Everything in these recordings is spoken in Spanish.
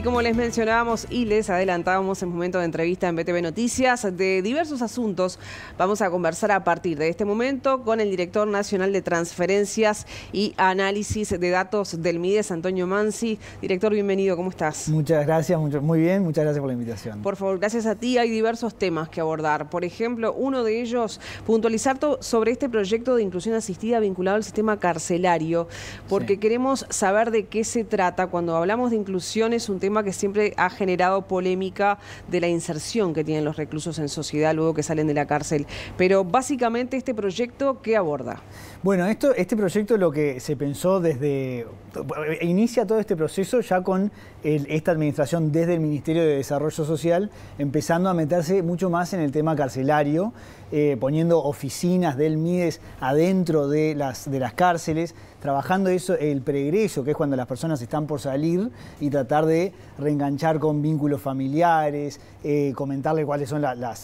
Y como les mencionábamos y les adelantábamos en momento de entrevista en BTV Noticias de diversos asuntos, vamos a conversar a partir de este momento con el director nacional de transferencias y análisis de datos del MIDES, Antonio Mansi. Director, bienvenido, ¿cómo estás? Muchas gracias, muy bien, muchas gracias por la invitación. Por favor, gracias a ti. Hay diversos temas que abordar. Por ejemplo, uno de ellos, puntualizar sobre este proyecto de inclusión asistida vinculado al sistema carcelario, porque queremos saber de qué se trata. Cuando hablamos de inclusión es un tema que siempre ha generado polémica de la inserción que tienen los reclusos en sociedad luego que salen de la cárcel. Pero básicamente este proyecto, ¿qué aborda? Bueno, esto, este proyecto lo que se pensó desde... Inicia todo este proceso ya con esta administración desde el Ministerio de Desarrollo Social, empezando a meterse mucho más en el tema carcelario, eh, poniendo oficinas del MIDES adentro de las cárceles, trabajando eso, el pregreso, que es cuando las personas están por salir, y tratar de reenganchar con vínculos familiares, eh, comentarle cuáles son las,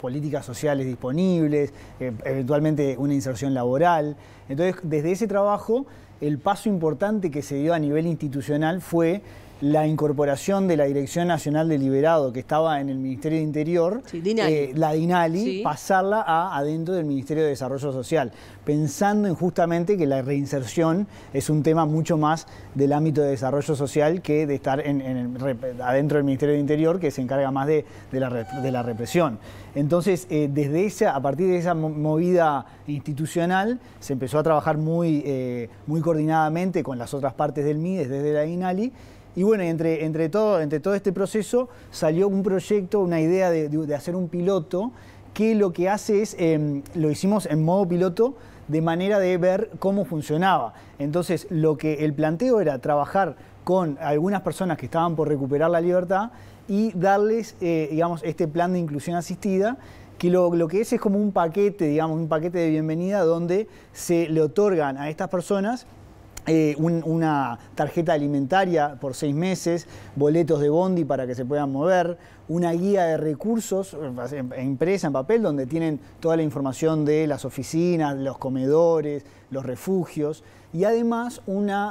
políticas sociales disponibles, eh, eventualmente una inserción laboral. Entonces, desde ese trabajo, el paso importante que se dio a nivel institucional fue la incorporación de la Dirección Nacional de Liberado, que estaba en el Ministerio de Interior, eh, la DINALI, pasarla a adentro del Ministerio de Desarrollo Social, pensando en justamente que la reinserción es un tema mucho más del ámbito de desarrollo social que de estar adentro del Ministerio de Interior, que se encarga más de, la, represión. Entonces, eh, desde esa, a partir de esa movida institucional, se empezó a trabajar muy, eh, muy coordinadamente con las otras partes del MIDES, desde la DINALI, y bueno, entre, todo, este proceso salió un proyecto, una idea de, hacer un piloto que lo que hace es, em, lo hicimos en modo piloto de manera de ver cómo funcionaba. Entonces, lo que el planteo era trabajar con algunas personas que estaban por recuperar la libertad y darles, eh, digamos, este plan de inclusión asistida que lo, lo, que es es como un paquete, digamos, un paquete de bienvenida donde se le otorgan a estas personas eh, una tarjeta alimentaria por seis meses, boletos de bondi para que se puedan mover, una guía de recursos eh, impresa en papel donde tienen toda la información de las oficinas, los comedores, los refugios y además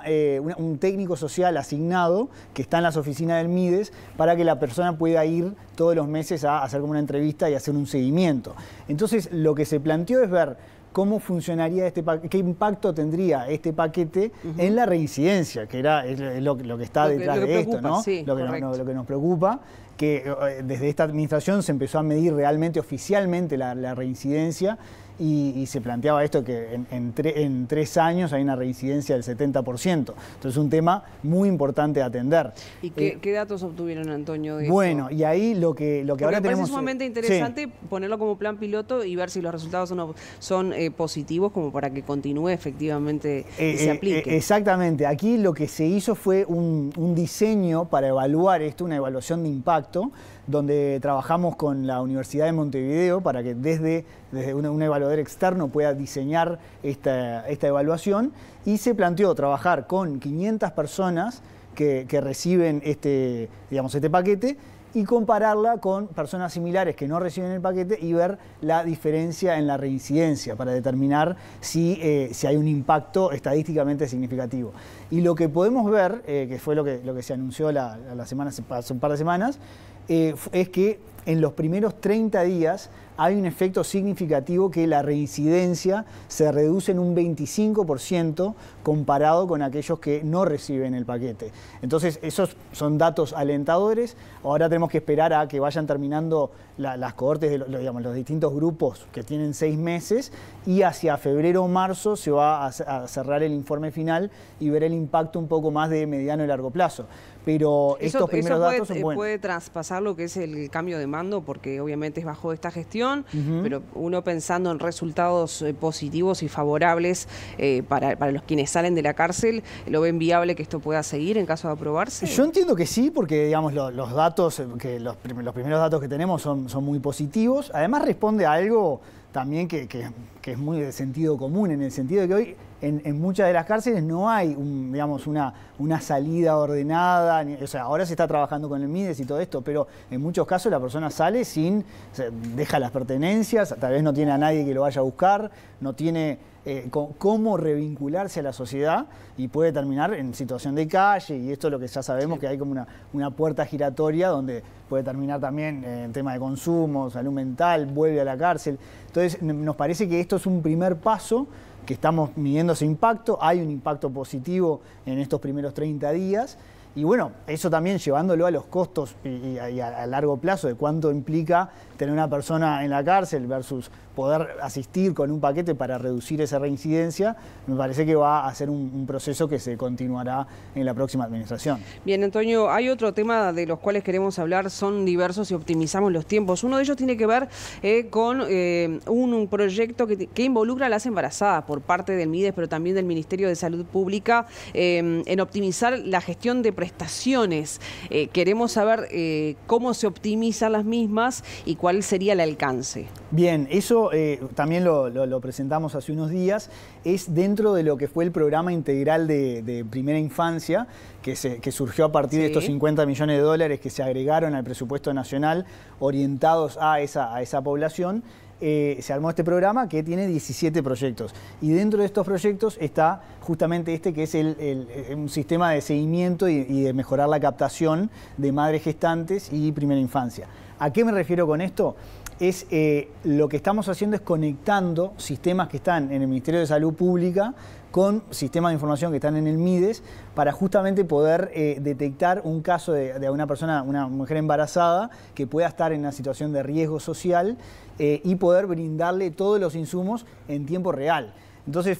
eh, un técnico social asignado que está en las oficinas del MIDES para que la persona pueda ir todos los meses a hacer una entrevista y hacer un seguimiento. Entonces lo que se planteó es ver cómo funcionaría este paquete, qué impacto tendría este paquete en la reincidencia, que era lo, que está detrás de esto, ¿no? lo, que nos, preocupa, que eh, desde esta administración se empezó a medir realmente oficialmente la reincidencia y, se planteaba esto que en, tres años hay una reincidencia del 70%. Entonces es un tema muy importante a atender. ¿Y qué, eh, datos obtuvieron, Antonio? De bueno, y ahí lo que, lo que ahora tenemos... Es sumamente eh, interesante ponerlo como plan piloto y ver si los resultados son, son eh, positivos como para que continúe efectivamente y se aplique. exactamente. Aquí lo que se hizo fue un diseño para evaluar esto, una evaluación de impacto, donde trabajamos con la Universidad de Montevideo para que desde desde un, evaluador externo pueda diseñar esta, evaluación y se planteó trabajar con 500 personas que, reciben este, digamos, este paquete y compararla con personas similares que no reciben el paquete y ver la diferencia en la reincidencia para determinar si, eh, hay un impacto estadísticamente significativo. Y lo que podemos ver, eh, que fue lo que, lo que se anunció la, semana, hace un par de semanas, eh, es que en los primeros 30 días hay un efecto significativo que la reincidencia se reduce en un 25% comparado con aquellos que no reciben el paquete. Entonces, esos son datos alentadores. Ahora tenemos que esperar a que vayan terminando las cohortes de los distintos grupos que tienen seis meses y hacia febrero o marzo se va a, cerrar el informe final y ver el impacto un poco más de mediano y largo plazo. Pero estos primeros datos son eh, puede traspasar lo que es el cambio de mando, porque obviamente es bajo esta gestión, pero uno pensando en resultados eh, positivos y favorables eh, para, los quienes salen de la cárcel, ¿lo ven viable que esto pueda seguir en caso de aprobarse? Yo entiendo que sí, porque digamos los, datos, que los, primeros datos que tenemos son, son muy positivos. Además responde a algo también que, es muy de sentido común, en el sentido de que hoy en, muchas de las cárceles no hay, digamos, una, una salida ordenada, o sea, ahora se está trabajando con el MIDES y todo esto, pero en muchos casos la persona sale sin, deja las pertenencias, tal vez no tiene a nadie que lo vaya a buscar, no tiene eh, cómo revincularse a la sociedad y puede terminar en situación de calle y esto es lo que ya sabemos que hay como una, puerta giratoria donde puede terminar también eh, en tema de consumo, salud mental, vuelve a la cárcel. Entonces nos parece que esto es un primer paso que estamos midiendo ese impacto, hay un impacto positivo en estos primeros 30 días. Y bueno, eso también llevándolo a los costos y a largo plazo de cuánto implica tener una persona en la cárcel versus poder asistir con un paquete para reducir esa reincidencia, me parece que va a ser un, proceso que se continuará en la próxima administración. Bien, Antonio, hay otro tema de los cuales queremos hablar, son diversos y optimizamos los tiempos. Uno de ellos tiene que ver eh, con eh, un, proyecto que, involucra a las embarazadas por parte del MIDES, pero también del Ministerio de Salud Pública, eh, en optimizar la gestión de prestaciones. queremos saber cómo se optimizan las mismas y cuál sería el alcance. Bien, eso eh, también lo, presentamos hace unos días, es dentro de lo que fue el programa integral de, primera infancia, que, surgió a partir de estos 50 millones de dólares que se agregaron al presupuesto nacional orientados a esa, población. Eh, se armó este programa que tiene 17 proyectos. Y dentro de estos proyectos está justamente este que es eh, un sistema de seguimiento y de mejorar la captación de madres gestantes y primera infancia. ¿A qué me refiero con esto? es eh, lo que estamos haciendo es conectando sistemas que están en el Ministerio de Salud Pública con sistemas de información que están en el MIDES para justamente poder eh, detectar un caso de, una persona, una mujer embarazada, que pueda estar en una situación de riesgo social eh, y poder brindarle todos los insumos en tiempo real. Entonces,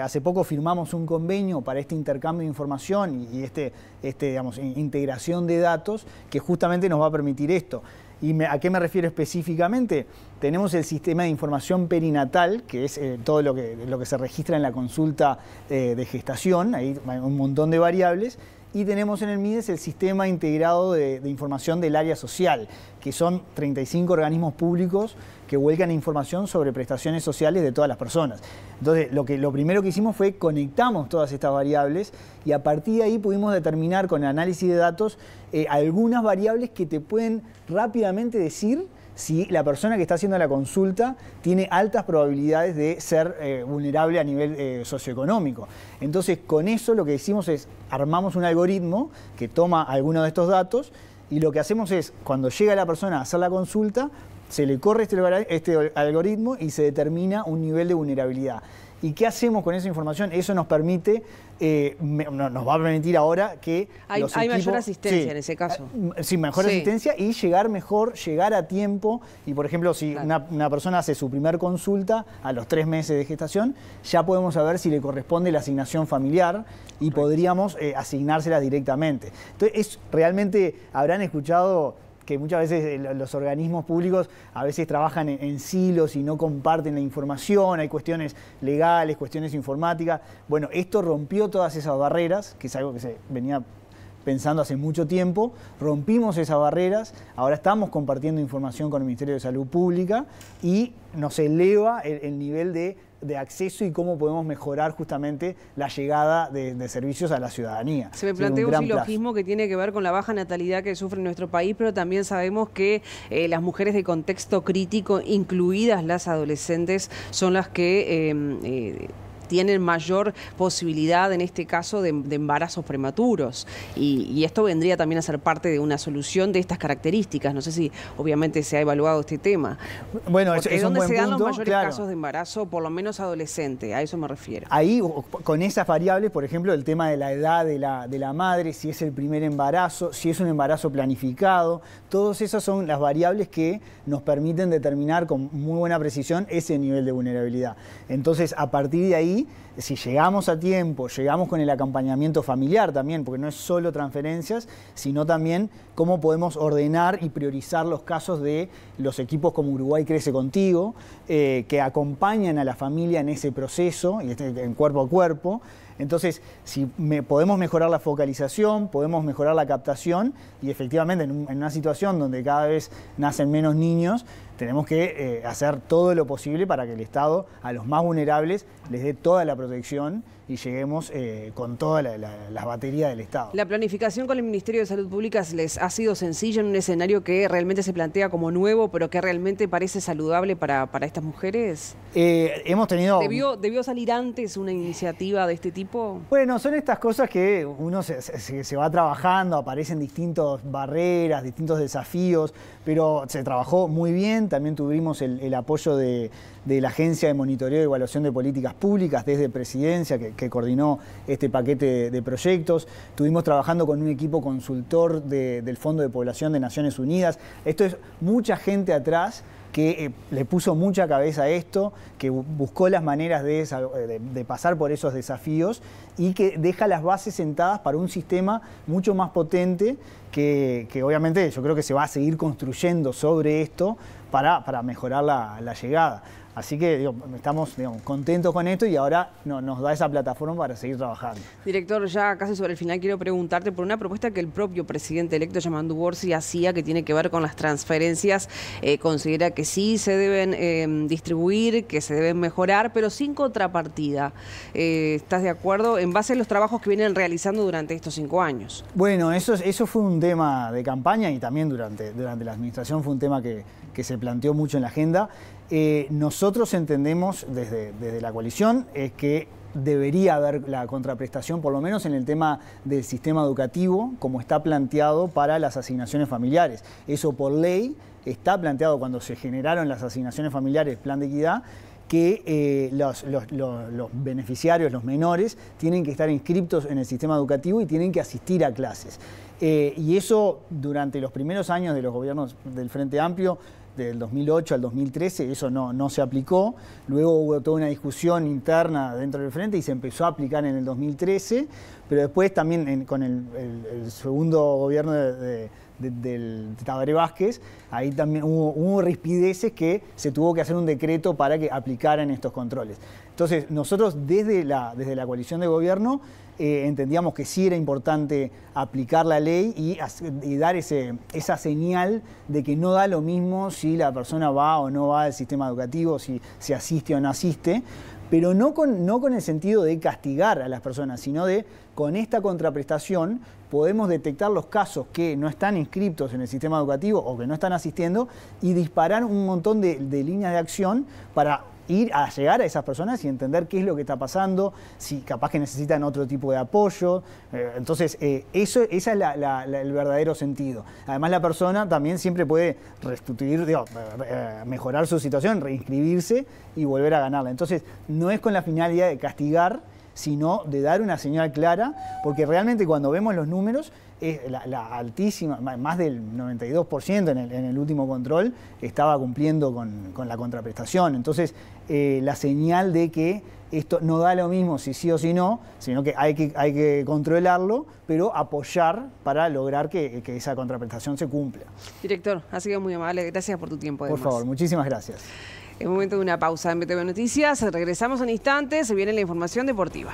hace poco firmamos un convenio para este intercambio de información y, este, este, digamos, integración de datos que justamente nos va a permitir esto. ¿Y a qué me refiero específicamente? Tenemos el sistema de información perinatal, que es eh, todo lo que, se registra en la consulta eh, de gestación, hay un montón de variables, y tenemos en el MIDES el Sistema Integrado de, Información del Área Social, que son 35 organismos públicos que vuelcan información sobre prestaciones sociales de todas las personas. Entonces, lo, que, lo primero que hicimos fue conectamos todas estas variables y a partir de ahí pudimos determinar con el análisis de datos eh, algunas variables que te pueden rápidamente decir si la persona que está haciendo la consulta tiene altas probabilidades de ser eh, vulnerable a nivel eh, socioeconómico. Entonces, con eso lo que hicimos es armamos un algoritmo que toma alguno de estos datos y lo que hacemos es, cuando llega la persona a hacer la consulta, se le corre este, este algoritmo y se determina un nivel de vulnerabilidad. ¿Y qué hacemos con esa información? Eso nos permite, eh, nos va a permitir ahora que... Hay, los hay mayor asistencia en ese caso. Ah, sí, mejor asistencia y llegar mejor, llegar a tiempo. Y por ejemplo, si una, persona hace su primer consulta a los tres meses de gestación, ya podemos saber si le corresponde la asignación familiar y podríamos eh, asignársela asignárselas directamente. Entonces, realmente habrán escuchado que muchas veces eh, los organismos públicos a veces trabajan en, silos y no comparten la información, hay cuestiones legales, cuestiones informáticas. Bueno, esto rompió todas esas barreras, que es algo que se venía pensando hace mucho tiempo, rompimos esas barreras, ahora estamos compartiendo información con el Ministerio de Salud Pública y nos eleva el, nivel de, acceso y cómo podemos mejorar justamente la llegada de, servicios a la ciudadanía. Se me plantea un, silogismo que tiene que ver con la baja natalidad que sufre nuestro país, pero también sabemos que eh, las mujeres de contexto crítico, incluidas las adolescentes, son las que... Em, eh, tienen mayor posibilidad en este caso de, embarazos prematuros. Y, esto vendría también a ser parte de una solución de estas características. No sé si obviamente se ha evaluado este tema. Bueno, es, se dan los mayores casos de embarazo, por lo menos adolescente, a eso me refiero. Ahí, con esas variables, por ejemplo, el tema de la edad la, de la madre, si es el primer embarazo, si es un embarazo planificado, todas esas son las variables que nos permiten determinar con muy buena precisión ese nivel de vulnerabilidad. Entonces, a partir de ahí, si llegamos a tiempo, llegamos con el acompañamiento familiar también, porque no es solo transferencias, sino también cómo podemos ordenar y priorizar los casos de los equipos como Uruguay Crece Contigo, eh, que acompañan a la familia en ese proceso, y este, en cuerpo a cuerpo. Entonces, si podemos mejorar la focalización, podemos mejorar la captación y efectivamente en, una situación donde cada vez nacen menos niños, tenemos que eh, hacer todo lo posible para que el Estado a los más vulnerables les dé toda la protección y lleguemos eh, con todas las la, baterías del Estado. La planificación con el Ministerio de Salud Pública les ha sido sencilla en un escenario que realmente se plantea como nuevo, pero que realmente parece saludable para, estas mujeres. Eh, hemos tenido... ¿Debió, salir antes una iniciativa de este tipo? Bueno, son estas cosas que uno se, se va trabajando, aparecen distintas barreras, distintos desafíos, pero se trabajó muy bien, también tuvimos el, apoyo de, la Agencia de Monitoreo y Evaluación de Políticas Públicas desde Presidencia, que, coordinó este paquete de, proyectos. tuvimos trabajando con un equipo consultor del Fondo de Población de Naciones Unidas. Esto es mucha gente atrás que eh, le puso mucha cabeza a esto, que buscó las maneras de, pasar por esos desafíos y que deja las bases sentadas para un sistema mucho más potente que, obviamente yo creo que se va a seguir construyendo sobre esto para, mejorar la llegada. Así que estamos contentos con esto y ahora nos da esa plataforma para seguir trabajando. Director, ya casi sobre el final quiero preguntarte por una propuesta que el propio presidente electo, Yamandu Borsi, hacía que tiene que ver con las transferencias. Eh, considera que sí se deben eh, distribuir, que se deben mejorar, pero sin contrapartida. Eh, ¿Estás de acuerdo en base a los trabajos que vienen realizando durante estos cinco años? Bueno, eso, eso fue un tema de campaña y también durante, durante la administración fue un tema que, que se planteó mucho en la agenda. Eh, nosotros entendemos desde, la coalición es eh, que debería haber la contraprestación, por lo menos en el tema del sistema educativo, como está planteado para las asignaciones familiares. Eso por ley está planteado cuando se generaron las asignaciones familiares, plan de equidad, que eh, los, beneficiarios, los menores, tienen que estar inscritos en el sistema educativo y tienen que asistir a clases. y eso durante los primeros años de los gobiernos del Frente Amplio del 2008 al 2013, eso no, no se aplicó. Luego hubo toda una discusión interna dentro del frente y se empezó a aplicar en el 2013, pero después también con el, segundo gobierno de del Tabaré Vázquez, ahí también hubo, rispideces que se tuvo que hacer un decreto para que aplicaran estos controles. Entonces, nosotros desde la, desde la coalición de gobierno eh, entendíamos que sí era importante aplicar la ley y, dar ese, esa señal de que no da lo mismo si la persona va o no va al sistema educativo, si, se asiste o no asiste, pero no con, no con el sentido de castigar a las personas, sino de con esta contraprestación podemos detectar los casos que no están inscriptos en el sistema educativo o que no están asistiendo y disparar un montón de líneas de acción para ir a llegar a esas personas y entender qué es lo que está pasando, si capaz que necesitan otro tipo de apoyo. Eh, entonces, eh, eso, ese es la, el verdadero sentido. Además, la persona también siempre puede restituir, eh, mejorar su situación, reinscribirse y volver a ganarla. Entonces, no es con la finalidad de castigar, sino de dar una señal clara, porque realmente cuando vemos los números, es eh, la, altísima, más del 92% en el, último control estaba cumpliendo con, la contraprestación. Entonces, eh, la señal de que esto no da lo mismo si sí o si no, sino que hay que, hay que controlarlo, pero apoyar para lograr que, esa contraprestación se cumpla. Director, ha sido muy amable. Gracias por tu tiempo. Por favor, muchísimas gracias. Es momento de una pausa en BTV Noticias. Regresamos en instantes. Se viene la información deportiva.